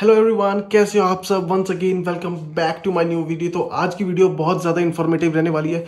hello everyone कैसे हो आप सब once again welcome back to my new video तो आज की वीडियो बहुत ज़्यादा इन्फॉर्मेटिव रहने वाली है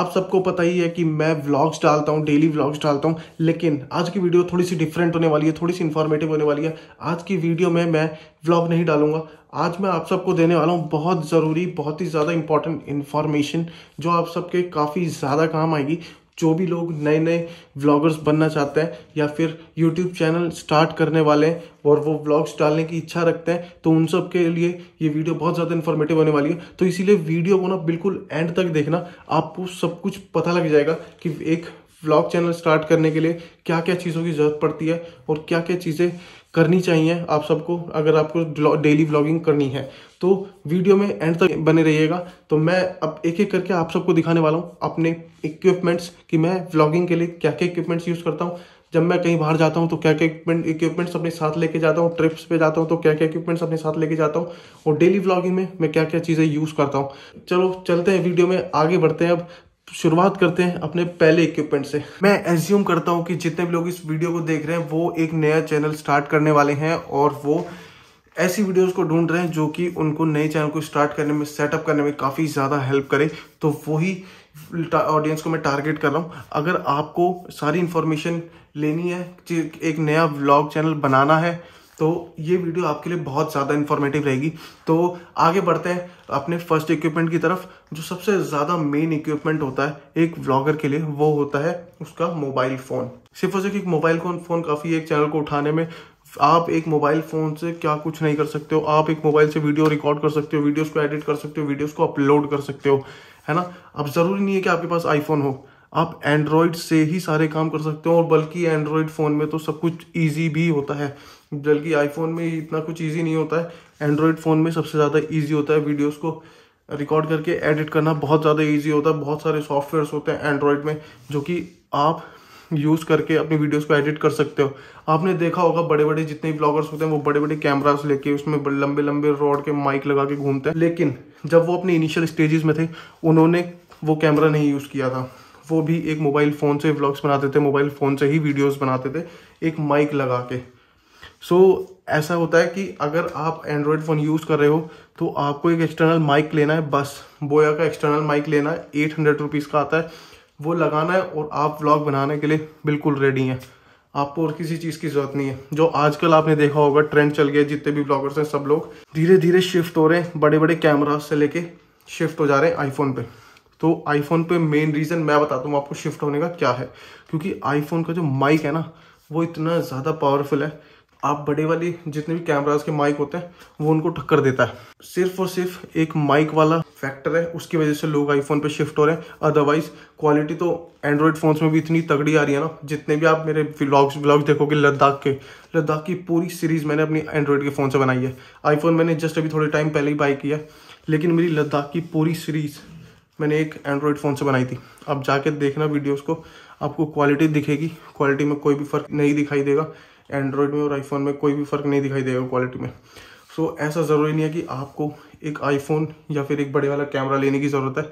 आप सबको पता ही है कि मैं व्लॉग्स डालता हूँ डेली व्लॉग्स डालता हूँ लेकिन आज की वीडियो थोड़ी सी डिफरेंट होने वाली है थोड़ी सी इन्फॉर्मेटिव होने वाली है आज की वीडियो में मैं व्लॉग नहीं डालूंगा आज मैं आप सबको देने वाला हूँ बहुत ज़रूरी बहुत ही ज़्यादा इंपॉर्टेंट इन्फॉर्मेशन जो आप सबके काफ़ी ज़्यादा काम आएगी जो भी लोग नए नए व्लॉगर्स बनना चाहते हैं या फिर यूट्यूब चैनल स्टार्ट करने वाले हैं और वो व्लॉग्स डालने की इच्छा रखते हैं तो उन सब के लिए ये वीडियो बहुत ज़्यादा इन्फॉर्मेटिव होने वाली है तो इसीलिए वीडियो को ना बिल्कुल एंड तक देखना आपको सब कुछ पता लग जाएगा कि एक व्लॉग चैनल स्टार्ट करने के लिए क्या क्या चीज़ों की ज़रूरत पड़ती है और क्या क्या चीज़ें करनी चाहिए आप सबको अगर आपको डेली व्लॉगिंग करनी है तो वीडियो में एंड तक बने रहिएगा तो मैं अब एक एक करके आप सबको दिखाने वाला हूँ अपने इक्विपमेंट्स कि मैं व्लॉगिंग के लिए क्या क्या इक्विपमेंट्स यूज़ करता हूँ जब मैं कहीं बाहर जाता हूँ तो क्या क्या इक्विपमेंट इक्विपमेंट्स अपने साथ लेके जाता हूँ ट्रिप्स पे जाता हूँ तो क्या क्या इक्विपमेंट्स अपने साथ लेके जाता हूँ और डेली व्लॉगिंग में मैं क्या क्या चीज़ें यूज़ करता हूँ चलो चलते हैं वीडियो में आगे बढ़ते हैं अब शुरुआत करते हैं अपने पहले इक्विपमेंट से मैं एज्यूम करता हूँ कि जितने भी लोग इस वीडियो को देख रहे हैं वो एक नया चैनल स्टार्ट करने वाले हैं और वो ऐसी वीडियोस को ढूंढ रहे हैं जो कि उनको नए चैनल को स्टार्ट करने में सेटअप करने में काफ़ी ज़्यादा हेल्प करे तो वही ऑडियंस को मैं टारगेट कर रहा हूँ अगर आपको सारी इन्फॉर्मेशन लेनी है एक नया ब्लॉग चैनल बनाना है तो ये वीडियो आपके लिए बहुत ज़्यादा इन्फॉर्मेटिव रहेगी तो आगे बढ़ते हैं अपने फर्स्ट इक्विपमेंट की तरफ जो सबसे ज़्यादा मेन इक्विपमेंट होता है एक व्लॉगर के लिए वो होता है उसका मोबाइल फ़ोन सिर्फ और सिर्फ एक मोबाइल फ़ोन फोन काफ़ी एक चैनल को उठाने में आप एक मोबाइल फ़ोन से क्या कुछ नहीं कर सकते हो आप एक मोबाइल से वीडियो रिकॉर्ड कर सकते हो वीडियोस को एडिट कर सकते हो वीडियोस को अपलोड कर सकते हो है ना अब ज़रूरी नहीं है कि आपके पास आईफोन हो आप एंड्रॉयड से ही सारे काम कर सकते हो और बल्कि एंड्रॉयड फ़ोन में तो सब कुछ ईजी भी होता है जबकि आईफोन में इतना कुछ ईजी नहीं होता है एंड्रॉयड फ़ोन में सबसे ज़्यादा ईजी होता है वीडियोज़ को रिकॉर्ड करके एडिट करना बहुत ज़्यादा ईजी होता है बहुत सारे सॉफ्टवेयर्स होते हैं एंड्रॉयड में जो कि आप यूज़ करके अपनी वीडियोस को एडिट कर सकते हो आपने देखा होगा बड़े बड़े जितने ब्लॉगर्स होते हैं वो बड़े बड़े कैमरास लेके उसमें लंबे लंबे रॉड के माइक लगा के घूमते हैं लेकिन जब वो अपने इनिशियल स्टेजेस में थे उन्होंने वो कैमरा नहीं यूज़ किया था वो भी एक मोबाइल फ़ोन से ब्लॉग्स बनाते थे मोबाइल फ़ोन से ही वीडियोज़ बनाते थे एक माइक लगा के सो so, ऐसा होता है कि अगर आप एंड्रॉयड फ़ोन यूज़ कर रहे हो तो आपको एक एक्सटर्नल माइक लेना है बस बोया का एक्सटर्नल माइक लेना है एट हंड्रेड रुपीज़ का आता है वो लगाना है और आप व्लॉग बनाने के लिए बिल्कुल रेडी हैं आपको और किसी चीज़ की ज़रूरत नहीं है जो आजकल आपने देखा होगा ट्रेंड चल गया जितने भी ब्लॉगर्स हैं सब लोग धीरे धीरे शिफ्ट हो रहे हैं बड़े बड़े कैमराज से लेके शिफ्ट हो जा रहे हैं आईफोन पे तो आईफोन पे मेन रीज़न मैं बताता हूँ आपको शिफ्ट होने का क्या है क्योंकि आईफोन का जो माइक है ना वो इतना ज़्यादा पावरफुल है आप बड़े वाले जितने भी कैमराज के माइक होते हैं वो उनको टक्कर देता है सिर्फ और सिर्फ एक माइक वाला फैक्टर है उसकी वजह से लोग आईफोन पे शिफ्ट हो रहे हैं अदरवाइज क्वालिटी तो एंड्रॉयड फोन्स में भी इतनी तगड़ी आ रही है ना जितने भी आप मेरे व्लॉग्स व्लॉग देखोगे लद्दाख के लद्दाख की पूरी सीरीज़ मैंने अपनी एंड्रॉयड के फ़ोन से बनाई है आईफोन मैंने जस्ट अभी थोड़े टाइम पहले ही बाई किया लेकिन मेरी लद्दाख की पूरी सीरीज़ मैंने एक एंड्रॉयड फ़ोन से बनाई थी आप जाके देखना वीडियोज को आपको क्वालिटी दिखेगी क्वालिटी में कोई भी फ़र्क नहीं दिखाई देगा एंड्रॉयड में और आईफोन में कोई भी फ़र्क नहीं दिखाई देगा क्वालिटी में सो so, ऐसा ज़रूरी नहीं है कि आपको एक आईफोन या फिर एक बड़े वाला कैमरा लेने की ज़रूरत है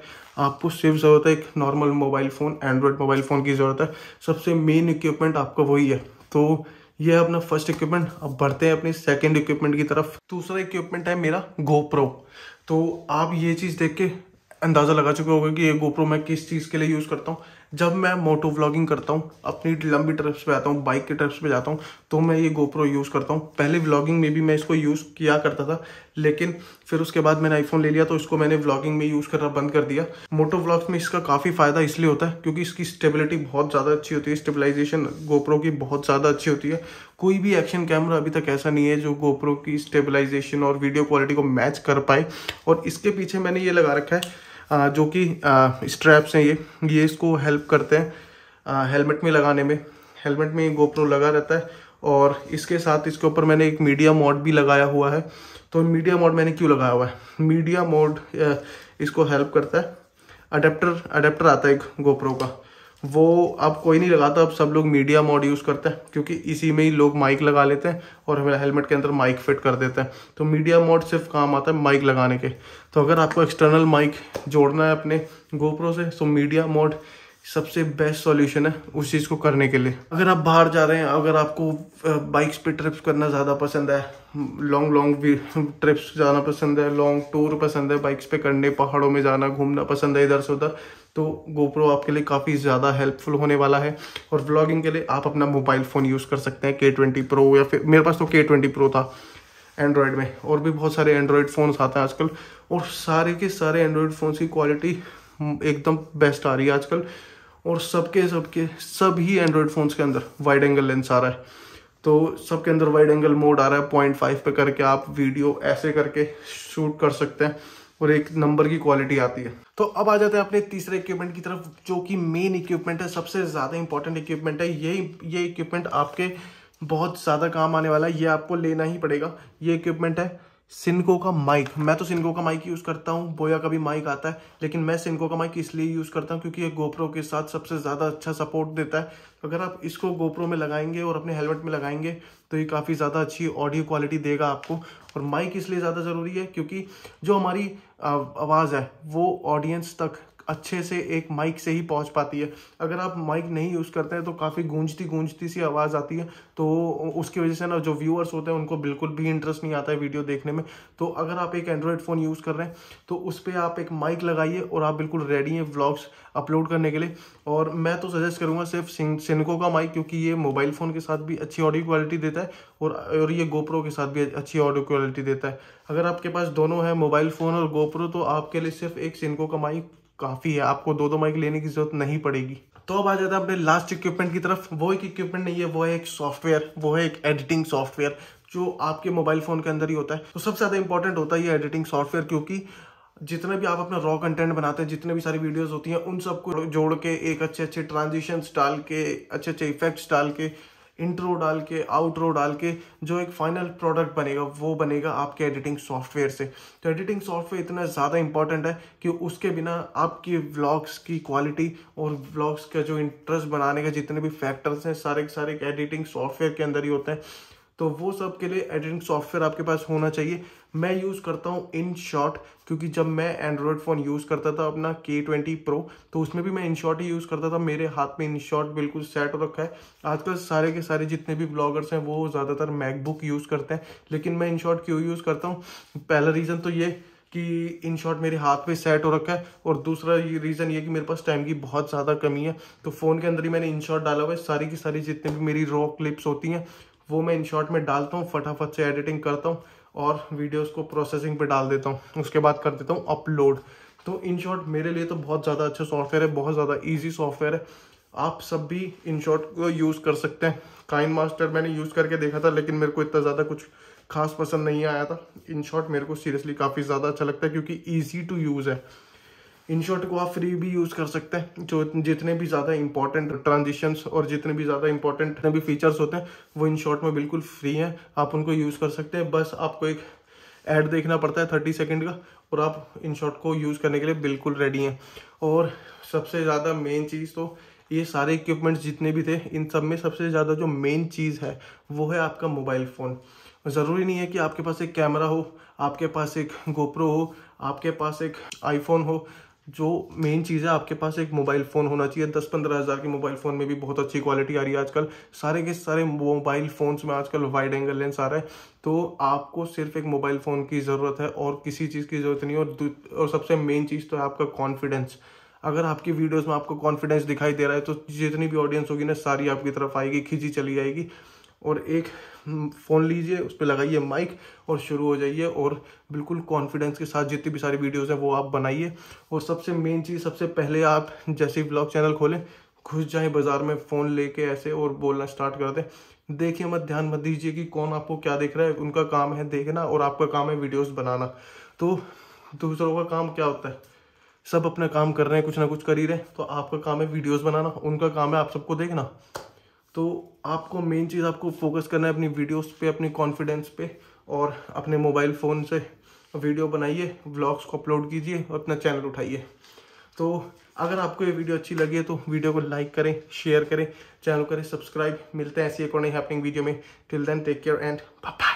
आपको सिर्फ ज़रूरत है एक normal mobile phone Android mobile phone की ज़रूरत है सबसे मेन इक्विपमेंट आपका वही है तो यह अपना फर्स्ट इक्विपमेंट अब बढ़ते हैं अपनी सेकेंड इक्विपमेंट की तरफ दूसरा इक्विपमेंट है मेरा गोप्रो तो आप ये चीज़ देख के अंदाज़ा लगा चुके होगा कि ये गोप्रो मैं किस चीज़ के लिए यूज़ करता हूँ जब मैं मोटो व्लॉगिंग करता हूँ अपनी लंबी ट्रिप्स पे आता हूँ बाइक के ट्रिप्स पे जाता हूँ तो मैं ये गोप्रो यूज़ करता हूँ पहले व्लॉगिंग में भी मैं इसको यूज़ किया करता था लेकिन फिर उसके बाद मैंने आईफोन ले लिया तो इसको मैंने व्लॉगिंग में यूज़ करना बंद कर दिया मोटो व्लॉग्स में इसका काफ़ी फ़ायदा इसलिए होता है क्योंकि इसकी स्टेबिलिटी बहुत ज़्यादा अच्छी होती है स्टेबलाइजेशन गोप्रो की बहुत ज़्यादा अच्छी होती है कोई भी एक्शन कैमरा अभी तक ऐसा नहीं है जो गोप्रो की स्टेबलाइजेशन और वीडियो क्वालिटी को मैच कर पाए और इसके पीछे मैंने ये लगा रखा है जो कि स्ट्रैप्स हैं ये ये इसको हेल्प करते हैं हेलमेट में लगाने में हेलमेट में गोप्रो लगा रहता है और इसके साथ इसके ऊपर मैंने एक मीडिया मोड भी लगाया हुआ है तो मीडिया मोड मैंने क्यों लगाया हुआ है मीडिया मोड इसको हेल्प करता है अडेप्टर अडेप्टर आता है एक गोप्रो का वो अब कोई नहीं लगाता अब सब लोग मीडिया मोड यूज़ करते हैं क्योंकि इसी में ही लोग माइक लगा लेते हैं और हमें हेलमेट के अंदर माइक फिट कर देते हैं तो मीडिया मोड सिर्फ काम आता है माइक लगाने के तो अगर आपको एक्सटर्नल माइक जोड़ना है अपने गोप्रो से सो मीडिया मोड सबसे बेस्ट सॉल्यूशन है उस चीज़ को करने के लिए अगर आप बाहर जा रहे हैं अगर आपको बाइक्स पे ट्रिप्स करना ज़्यादा पसंद है लॉन्ग लॉन्ग भी ट्रिप्स जाना पसंद है लॉन्ग टूर पसंद है बाइक्स पे करने पहाड़ों में जाना घूमना पसंद है इधर से उधर तो गोप्रो आपके लिए काफ़ी ज़्यादा हेल्पफुल होने वाला है और ब्लॉगिंग के लिए आप अपना मोबाइल फ़ोन यूज़ कर सकते हैं के ट्वेंटी प्रो या फिर मेरे पास तो के ट्वेंटी प्रो था एंड्रॉयड में और भी बहुत सारे एंड्रॉयड फ़ोन्स आते हैं आजकल और सारे के सारे एंड्रॉयड फ़ोन्स की क्वालिटी हम्म, एकदम बेस्ट आ रही है आजकल और सबके सबके सभी एंड्रॉयड फ़ोन्स के अंदर वाइड एंगल लेंस आ रहा है तो सबके अंदर वाइड एंगल मोड आ रहा है पॉइंट फाइव पे करके आप वीडियो ऐसे करके शूट कर सकते हैं और एक नंबर की क्वालिटी आती है तो अब आ जाते हैं अपने तीसरे इक्विपमेंट की तरफ जो कि मेन इक्विपमेंट है सबसे ज़्यादा इंपॉर्टेंट इक्विपमेंट है ये ये इक्विपमेंट आपके बहुत ज़्यादा काम आने वाला है ये आपको लेना ही पड़ेगा ये इक्विपमेंट है सिनको का माइक मैं तो सिनको का माइक यूज़ करता हूँ बोया का भी माइक आता है लेकिन मैं सिनको का माइक इसलिए यूज़ करता हूँ क्योंकि ये गोप्रो के साथ सबसे ज़्यादा अच्छा सपोर्ट देता है अगर आप इसको गोप्रो में लगाएंगे और अपने हेलमेट में लगाएंगे तो ये काफ़ी ज़्यादा अच्छी ऑडियो क्वालिटी देगा आपको और माइक इसलिए ज़्यादा ज़रूरी है क्योंकि जो हमारी आवाज़ है वो ऑडियंस तक अच्छे से एक माइक से ही पहुंच पाती है अगर आप माइक नहीं यूज़ करते हैं तो काफ़ी गूंजती गूंजती सी आवाज़ आती है तो उसकी वजह से ना जो व्यूअर्स होते हैं उनको बिल्कुल भी इंटरेस्ट नहीं आता है वीडियो देखने में तो अगर आप एक एंड्रॉयड फ़ोन यूज़ कर रहे हैं तो उस पर आप एक माइक लगाइए और आप बिल्कुल रेडी हैं व्लॉग्स अपलोड करने के लिए और मैं तो सजेस्ट करूँगा सिर्फ सिनको का माइक क्योंकि ये मोबाइल फ़ोन के साथ भी अच्छी ऑडियो क्वालिटी देता है और और ये गोप्रो के साथ भी अच्छी ऑडियो क्वालिटी देता है अगर आपके पास दोनों है मोबाइल फ़ोन और गोप्रो तो आपके लिए सिर्फ एक सिनको का माइक काफ़ी है आपको दो दो माइक लेने की जरूरत नहीं पड़ेगी तो अब आ जाता है अपने लास्ट इक्विपमेंट की तरफ वो एक इक्विपमेंट नहीं है वो है एक सॉफ्टवेयर वो है एक एडिटिंग सॉफ्टवेयर जो आपके मोबाइल फ़ोन के अंदर ही होता है तो सबसे ज़्यादा इंपॉर्टेंट होता है ये एडिटिंग सॉफ्टवेयर क्योंकि जितने भी आप अपना रॉ कंटेंट बनाते हैं जितने भी सारी वीडियोस होती हैं उन सबको जोड़ के एक अच्छे अच्छे ट्रांजिशंस डाल के अच्छे अच्छे इफेक्ट्स डाल के इंट्रो डाल के आउट्रो डाल के जो एक फाइनल प्रोडक्ट बनेगा वो बनेगा आपके एडिटिंग सॉफ्टवेयर से तो एडिटिंग सॉफ्टवेयर इतना ज़्यादा इंपॉर्टेंट है कि उसके बिना आपकी व्लॉग्स की क्वालिटी और व्लॉग्स का जो इंटरेस्ट बनाने का जितने भी फैक्टर्स हैं सारे के सारे एडिटिंग सॉफ्टवेयर के अंदर ही होते हैं तो वो सब के लिए एडिटिंग सॉफ्टवेयर आपके पास होना चाहिए मैं यूज़ करता हूँ इन शॉर्ट क्योंकि जब मैं एंड्रॉयड फ़ोन यूज़ करता था अपना के ट्वेंटी प्रो तो उसमें भी मैं इन शॉर्ट ही यूज़ करता था मेरे हाथ में इन शॉर्ट बिल्कुल सेट हो रखा है आजकल सारे के सारे जितने भी ब्लॉगर्स हैं वो ज़्यादातर मैकबुक यूज़ करते हैं लेकिन मैं इन शॉर्ट क्यों यूज़ करता हूँ पहला रीज़न तो ये कि इन शॉर्ट मेरे हाथ पे सेट हो रखा है और दूसरा ये रीज़न ये कि मेरे पास टाइम की बहुत ज़्यादा कमी है तो फ़ोन के अंदर ही मैंने इन शॉर्ट डाला हुआ है सारी की सारी जितने भी मेरी रॉ क्लिप्स होती हैं वो मैं इन शॉर्ट में डालता हूँ फटाफट से एडिटिंग करता हूँ और वीडियोस को प्रोसेसिंग पे डाल देता हूँ उसके बाद कर देता हूँ अपलोड तो इन शॉर्ट मेरे लिए तो बहुत ज़्यादा अच्छा सॉफ्टवेयर है बहुत ज़्यादा ईजी सॉफ्टवेयर है आप सब भी इन शॉर्ट को यूज़ कर सकते हैं काइन मास्टर मैंने यूज़ करके देखा था लेकिन मेरे को इतना ज़्यादा कुछ खास पसंद नहीं आया था इन शॉर्ट मेरे को सीरियसली काफ़ी ज़्यादा अच्छा लगता है क्योंकि ईजी टू यूज़ है इन शॉर्ट को आप फ्री भी यूज कर सकते हैं जो जितने भी ज़्यादा इंपॉर्टेंट ट्रांजिशन और जितने भी ज़्यादा इंपॉर्टेंट जितने भी फीचर्स होते हैं वो इन शॉर्ट में बिल्कुल फ्री हैं आप उनको यूज़ कर सकते हैं बस आपको एक ऐड देखना पड़ता है थर्टी सेकेंड का और आप इन शॉर्ट को यूज़ करने के लिए बिल्कुल रेडी हैं और सबसे ज़्यादा मेन चीज़ तो ये सारे इक्विपमेंट्स जितने भी थे इन सब में सबसे ज़्यादा जो मेन चीज़ है वो है आपका मोबाइल फ़ोन ज़रूरी नहीं है कि आपके पास एक कैमरा हो आपके पास एक गोप्रो हो आपके पास एक आईफोन हो जो मेन चीज़ है आपके पास एक मोबाइल फ़ोन होना चाहिए दस पंद्रह हज़ार के मोबाइल फ़ोन में भी बहुत अच्छी क्वालिटी आ रही है आजकल सारे के सारे मोबाइल फ़ोन्स में आजकल वाइड एंगल लेंस आ रहा है तो आपको सिर्फ एक मोबाइल फ़ोन की ज़रूरत है और किसी चीज़ की ज़रूरत नहीं और और सबसे मेन चीज़ तो है आपका कॉन्फिडेंस अगर आपकी वीडियोज में आपको कॉन्फिडेंस दिखाई दे रहा है तो जितनी भी ऑडियंस होगी ना सारी आपकी तरफ आएगी खिंची चली जाएगी और एक हम्म, फ़ोन लीजिए उस पर लगाइए माइक और शुरू हो जाइए और बिल्कुल कॉन्फिडेंस के साथ जितनी भी सारी वीडियोस हैं वो आप बनाइए और सबसे मेन चीज़ सबसे पहले आप जैसे ही ब्लॉग चैनल खोलें घुस जाए बाज़ार में फ़ोन लेके ऐसे और बोलना स्टार्ट कर दें देखिए मत ध्यान मत दीजिए कि कौन आपको क्या देख रहा है उनका काम है देखना और आपका काम है वीडियोस बनाना तो दूसरों का काम क्या होता है सब अपना काम कर रहे हैं कुछ ना कुछ कर ही रहे हैं तो आपका काम है वीडियोस बनाना उनका काम है आप सबको देखना तो आपको मेन चीज़ आपको फोकस करना है अपनी वीडियोस पे अपनी कॉन्फिडेंस पे और अपने मोबाइल फ़ोन से वीडियो बनाइए व्लॉग्स को अपलोड कीजिए और अपना चैनल उठाइए तो अगर आपको ये वीडियो अच्छी लगी है तो वीडियो को लाइक करें शेयर करें चैनल करें सब्सक्राइब मिलते हैं ऐसी एक और नई हैपनिंग वीडियो में till then take care and bye